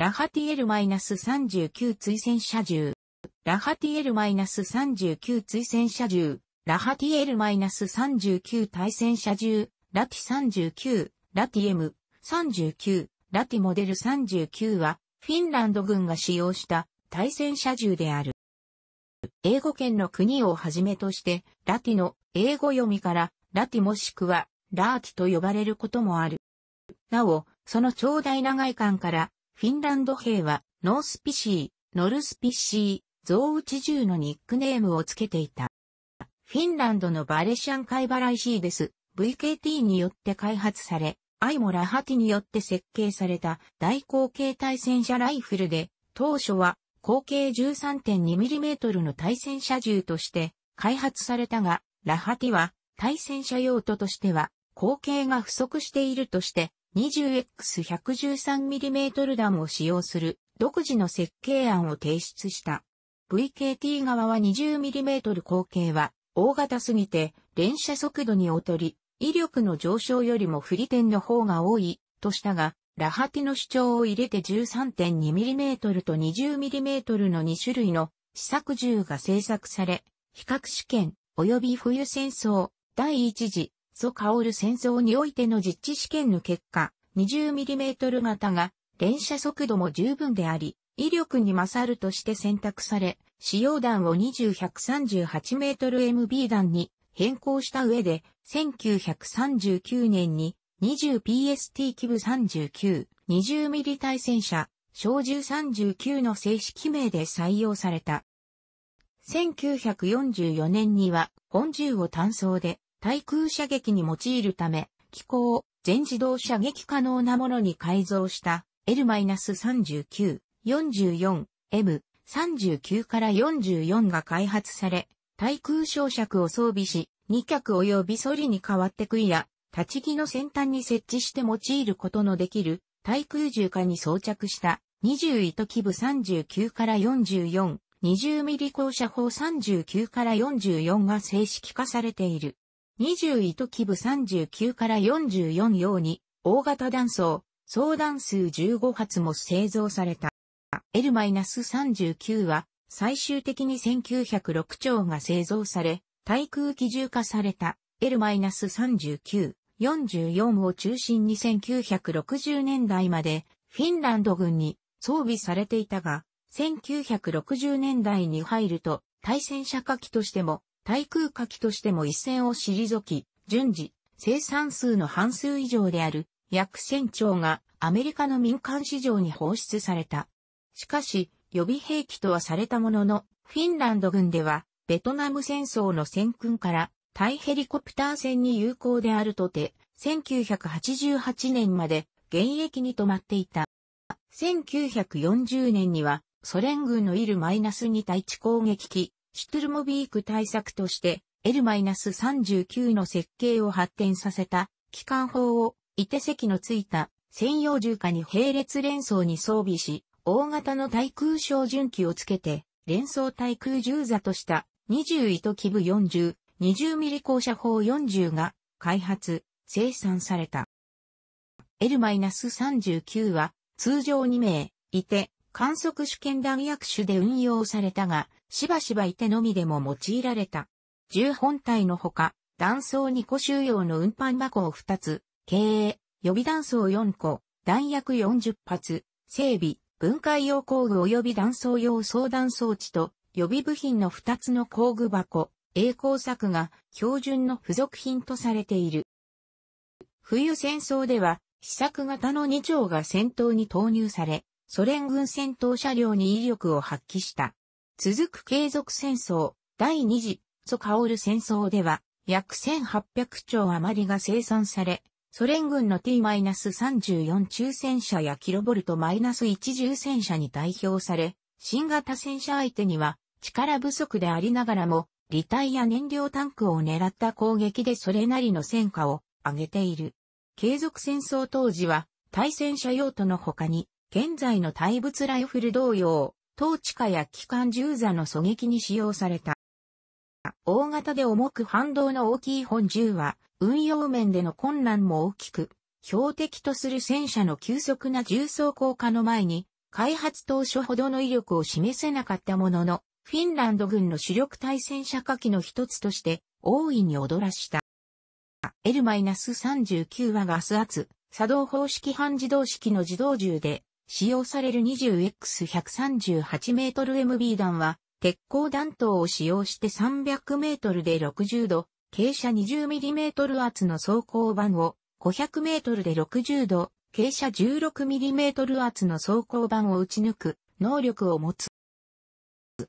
ラハティエル -39 追戦車銃。ラハティエル -39 追戦車銃。ラハティエル -39 対戦車銃。ラティ39、ラティ M39、ラティモデル39は、フィンランド軍が使用した対戦車銃である。英語圏の国をはじめとして、ラティの英語読みから、ラティもしくは、ラーティと呼ばれることもある。なお、その長大長い間から、フィンランド兵は、ノースピシー、ノルスピシー、ゾウウチ。銃のニックネームをつけていた。フィンランドのバレシャンカイバライシーです。VKT によって開発され、アイモラハティによって設計された大口径対戦車ライフルで、当初は口径 13.2mm の対戦車銃として開発されたが、ラハティは対戦車用途としては口径が不足しているとして 20X113mm 弾を使用する独自の設計案を提出した。VKT 側は 20mm 口径は大型すぎて連射速度に劣り、威力の上昇よりも振り点の方が多いとしたが、ラハティの主張を入れて 13.2mm と 20mm の2種類の試作銃が製作され、比較試験及び冬戦争第一次ソカオル戦争においての実地試験の結果、20mm 型が連射速度も十分であり、威力に勝るとして選択され、使用弾を 20-138mmMB 弾に変更した上で、1939年に 20PST キブ39、20mm 対戦車、小銃39の正式名で採用された。1944年には本銃を単装で対空射撃に用いるため、機構を全自動射撃可能なものに改造した L-39、44、M、39から44が開発され、対空照射を装備し、2脚及びソリに代わって杭や、立ち木の先端に設置して用いることのできる、対空銃火に装着した、20糸基部39から44、20ミリ高射砲39から44が正式化されている。20糸基部39から44用に、大型弾倉、総弾数15発も製造された。L-39 は、最終的に1906丁が製造され、対空機銃化された L-39、44を中心に1960年代までフィンランド軍に装備されていたが、1960年代に入ると対戦車火器としても対空火器としても一線を退き、順次、生産数の半数以上である約1000兆がアメリカの民間市場に放出された。しかし、予備兵器とはされたものの、フィンランド軍では、ベトナム戦争の戦訓から対ヘリコプター戦に有効であるとて、1988年まで現役に止まっていた。1940年には、ソ連軍のイル -2 対地攻撃機シュトゥルモビーク対策として L-39 の設計を発展させた機関砲を伊手席のついた専用銃火に並列連装に装備し、大型の対空小準機をつけて連装対空銃座とした20糸基部40、20ミリ降射砲40が開発、生産された。L-39 は通常2名、いて、観測主権弾薬種で運用されたが、しばしばいてのみでも用いられた。銃本体のほか、断層2個収容の運搬箱を2つ、経営、予備断層4個、弾薬40発、整備、分解用工具及び断層用相談装置と、予備部品の2つの工具箱、栄光作が標準の付属品とされている。冬戦争では、試作型の2丁が戦闘に投入され、ソ連軍戦闘車両に威力を発揮した。続く継続戦争、第二次、オ薫戦争では、約1800兆余りが生産され、ソ連軍の T-34 中戦車やキロボルト -1 重戦車に代表され、新型戦車相手には力不足でありながらも、離体や燃料タンクを狙った攻撃でそれなりの戦果を上げている。継続戦争当時は、対戦車用途の他に、現在の対物ライフル同様、統治下や機関銃座の狙撃に使用された。大型で重く反動の大きい本銃は、運用面での困難も大きく、標的とする戦車の急速な重装降下の前に、開発当初ほどの威力を示せなかったものの、フィンランド軍の主力対戦車火器の一つとして、大いに踊らした。L-39 はガス圧、作動方式半自動式の自動銃で、使用される 20X138m MB 弾は、鉄鋼弾頭を使用して 300m で60度、傾斜 20mm 圧の装甲板を、500m で60度、傾斜 16mm 圧の装甲板を打ち抜く能力を持つ。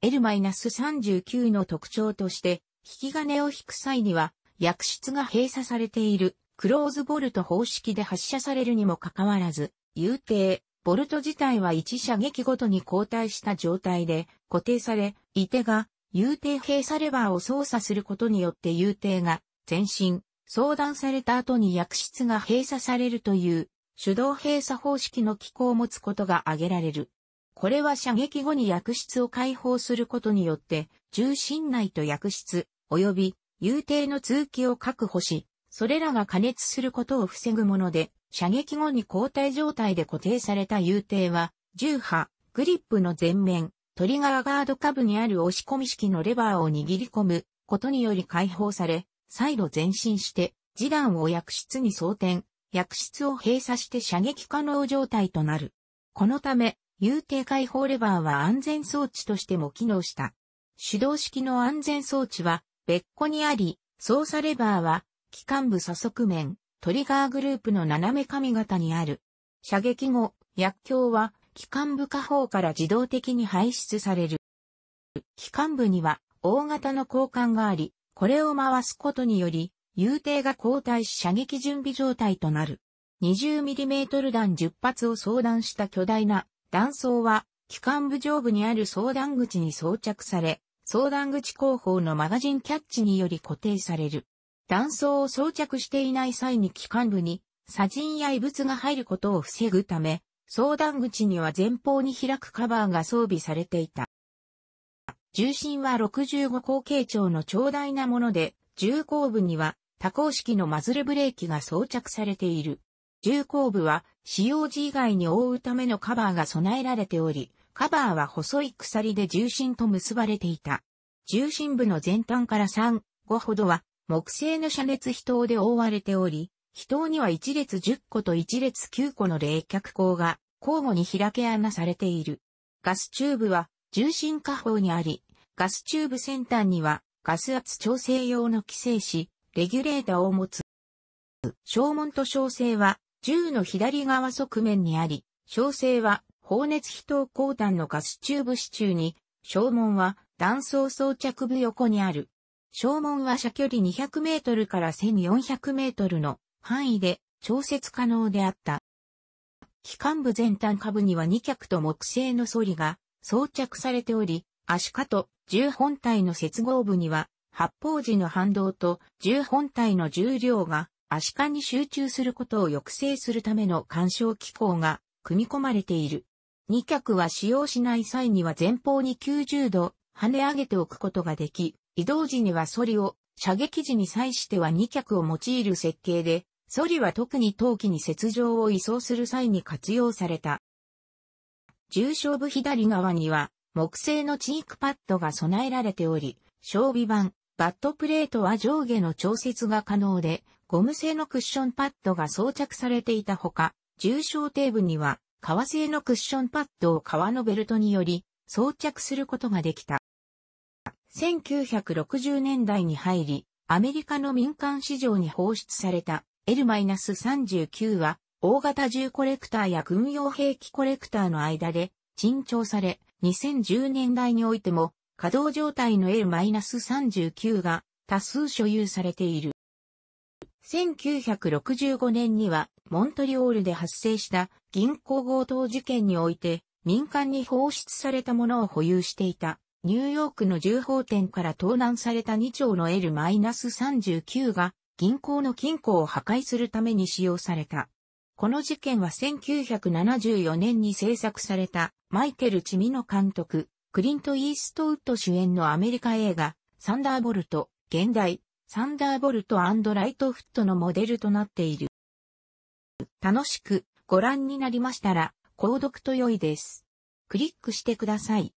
L-39 の特徴として、引き金を引く際には、薬室が閉鎖されているクローズボルト方式で発射されるにもかかわらず、有定、ボルト自体は一射撃ごとに交代した状態で固定され、射手が有定閉鎖レバーを操作することによって有定が前進、相談された後に薬室が閉鎖されるという手動閉鎖方式の機構を持つことが挙げられる。これは射撃後に薬室を解放することによって重心内と薬室及び有定の通気を確保し、それらが加熱することを防ぐもので、射撃後に交代状態で固定された遊艇は、重波、グリップの前面、トリガーガード下部にある押し込み式のレバーを握り込むことにより解放され、再度前進して、示談を薬室に装填、薬室を閉鎖して射撃可能状態となる。このため、遊定解放レバーは安全装置としても機能した。手動式の安全装置は別個にあり、操作レバーは、機関部左側面、トリガーグループの斜め髪型にある。射撃後、薬莢は機関部下方から自動的に排出される。機関部には大型の交換があり、これを回すことにより、遊艇が交代し射撃準備状態となる。20mm 弾10発を装弾した巨大な弾倉は、機関部上部にある装弾口に装着され、装弾口後方のマガジンキャッチにより固定される。断層を装着していない際に機関部に砂塵や異物が入ることを防ぐため、相談口には前方に開くカバーが装備されていた。重心は65口径長の長大なもので、重工部には多項式のマズルブレーキが装着されている。重工部は使用時以外に覆うためのカバーが備えられており、カバーは細い鎖で重心と結ばれていた。重心部の前端から3、5ほどは木製の遮熱秘湯で覆われており、秘湯には1列10個と1列9個の冷却口が交互に開け穴されている。ガスチューブは重心下方にあり、ガスチューブ先端にはガス圧調整用の規制し、レギュレーターを持つ。小門と小生は銃の左側側面にあり、小生は放熱秘湯鋼弾のガスチューブ支柱に、小門は断層装着部横にある。正門は射距離200メートルから1400メートルの範囲で調節可能であった。機関部全端下部には2脚と木製のソリが装着されており、足下と銃本体の接合部には発砲時の反動と銃本体の重量が足下に集中することを抑制するための干渉機構が組み込まれている。2脚は使用しない際には前方に90度跳ね上げておくことができ、移動時にはソリを、射撃時に際しては2脚を用いる設計で、ソリは特に陶器に雪上を移送する際に活用された。重傷部左側には、木製のチークパッドが備えられており、装備版、バットプレートは上下の調節が可能で、ゴム製のクッションパッドが装着されていたほか、重傷底部には、革製のクッションパッドを革のベルトにより装着することができた。1960年代に入り、アメリカの民間市場に放出された L-39 は、大型銃コレクターや軍用兵器コレクターの間で、珍重され、2010年代においても、稼働状態の L-39 が多数所有されている。1965年には、モントリオールで発生した銀行強盗事件において、民間に放出されたものを保有していたニューヨークの銃砲店から盗難された2丁の L-39 が銀行の金庫を破壊するために使用された。この事件は1974年に制作されたマイケル・チミノ監督、クリント・イーストウッド主演のアメリカ映画、サンダーボルト、現代、サンダーボルトライトフットのモデルとなっている。楽しくご覧になりましたら、購読と良いです。クリックしてください。